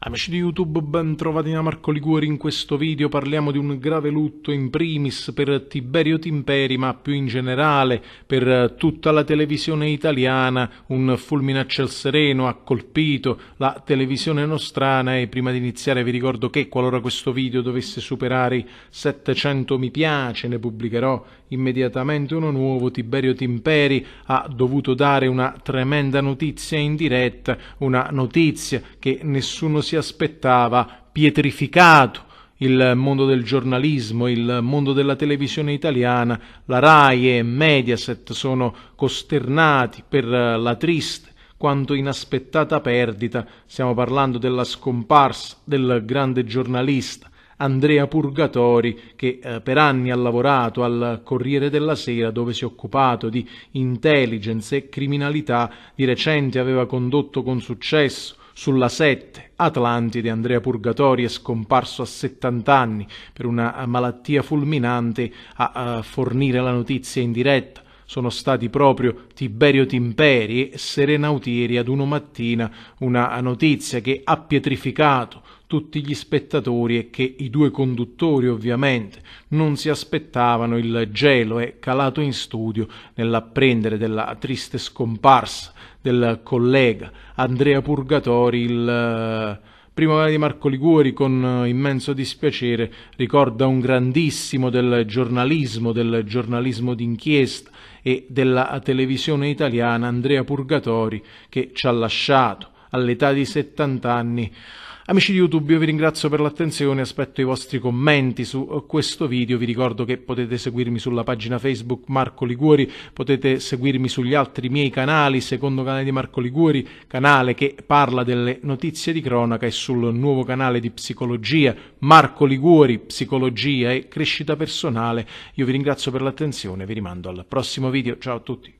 Amici di YouTube, ben trovati da Marco Liguori. In questo video parliamo di un grave lutto in primis per Tiberio Timperi, ma più in generale per tutta la televisione italiana. Un fulmine a ciel sereno ha colpito la televisione nostrana e prima di iniziare vi ricordo che qualora questo video dovesse superare i 700 mi piace, ne pubblicherò immediatamente uno nuovo. Tiberio Timperi ha dovuto dare una tremenda notizia in diretta, una notizia che nessuno si si aspettava, pietrificato il mondo del giornalismo, il mondo della televisione italiana, la RAI e Mediaset sono costernati per la triste quanto inaspettata perdita, stiamo parlando della scomparsa del grande giornalista Andrea Purgatori che eh, per anni ha lavorato al Corriere della Sera dove si è occupato di intelligence e criminalità, di recente aveva condotto con successo sulla 7, Atlantide, Andrea Purgatori è scomparso a 70 anni per una malattia fulminante a, a fornire la notizia in diretta sono stati proprio Tiberio Timperi e Serena ad uno mattina una notizia che ha pietrificato tutti gli spettatori e che i due conduttori ovviamente non si aspettavano, il gelo è calato in studio nell'apprendere della triste scomparsa del collega Andrea Purgatori, il eh, Primavera di Marco Liguori con eh, immenso dispiacere ricorda un grandissimo del giornalismo, del giornalismo d'inchiesta e della televisione italiana Andrea Purgatori che ci ha lasciato all'età di 70 anni. Amici di YouTube, io vi ringrazio per l'attenzione, aspetto i vostri commenti su questo video, vi ricordo che potete seguirmi sulla pagina Facebook Marco Liguori, potete seguirmi sugli altri miei canali, secondo canale di Marco Liguori, canale che parla delle notizie di cronaca e sul nuovo canale di psicologia Marco Liguori, psicologia e crescita personale. Io vi ringrazio per l'attenzione, vi rimando al prossimo video, ciao a tutti.